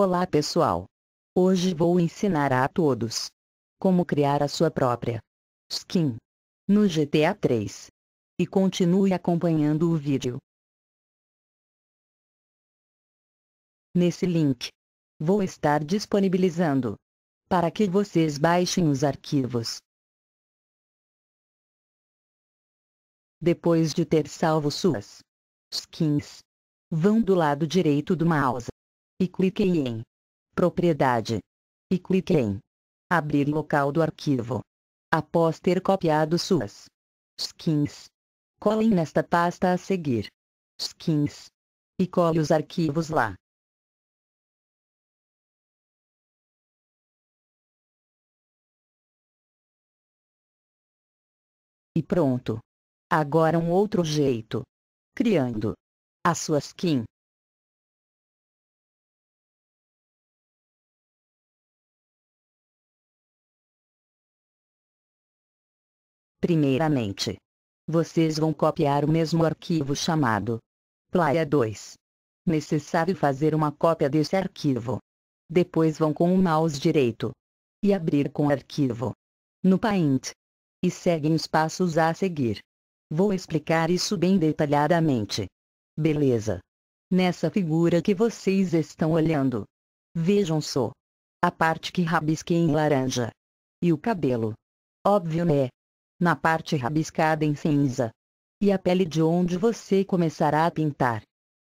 Olá pessoal! Hoje vou ensinar a todos como criar a sua própria skin no GTA 3. E continue acompanhando o vídeo. Nesse link, vou estar disponibilizando para que vocês baixem os arquivos. Depois de ter salvo suas skins, vão do lado direito do mouse e clique em Propriedade e clique em Abrir local do arquivo. Após ter copiado suas skins, cole nesta pasta a seguir skins e cole os arquivos lá. E pronto. Agora um outro jeito. Criando a sua skin. Primeiramente, vocês vão copiar o mesmo arquivo chamado Playa 2. Necessário fazer uma cópia desse arquivo. Depois vão com o mouse direito e abrir com o arquivo no Paint e seguem os passos a seguir. Vou explicar isso bem detalhadamente. Beleza. Nessa figura que vocês estão olhando, vejam só a parte que rabisquei em laranja e o cabelo. Óbvio né? na parte rabiscada em cinza. E a pele de onde você começará a pintar.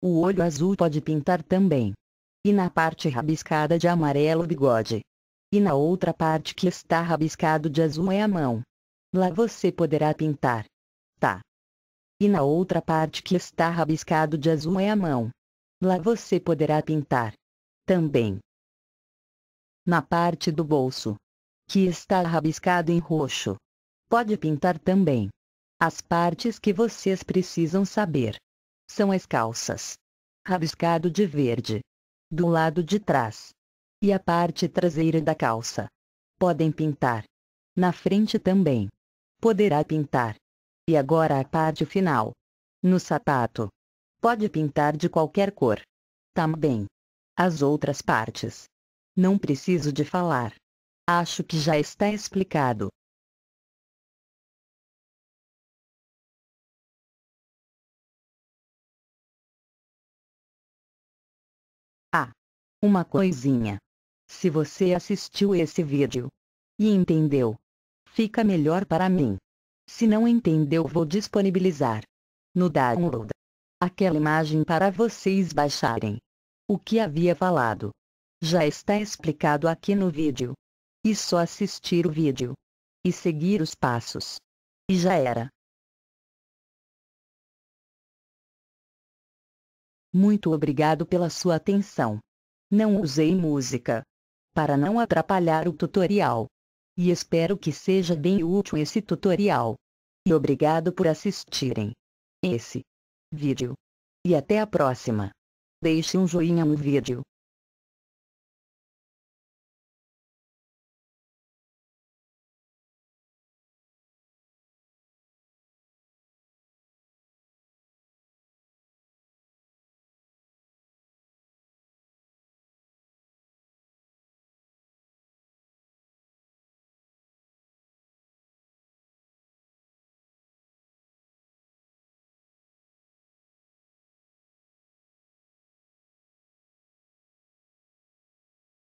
O olho azul pode pintar também. E na parte rabiscada de amarelo o bigode. E na outra parte que está rabiscado de azul é a mão. Lá você poderá pintar. Tá. E na outra parte que está rabiscado de azul é a mão. Lá você poderá pintar. Também. Na parte do bolso. Que está rabiscado em roxo. Pode pintar também. As partes que vocês precisam saber são as calças. Rabiscado de verde. Do lado de trás. E a parte traseira da calça. Podem pintar. Na frente também. Poderá pintar. E agora a parte final. No sapato. Pode pintar de qualquer cor. Também. As outras partes. Não preciso de falar. Acho que já está explicado. Uma coisinha. Se você assistiu esse vídeo e entendeu, fica melhor para mim. Se não entendeu vou disponibilizar no download aquela imagem para vocês baixarem. O que havia falado já está explicado aqui no vídeo. E só assistir o vídeo e seguir os passos. E já era. Muito obrigado pela sua atenção. Não usei música. Para não atrapalhar o tutorial. E espero que seja bem útil esse tutorial. E obrigado por assistirem. Esse vídeo. E até a próxima. Deixe um joinha no vídeo.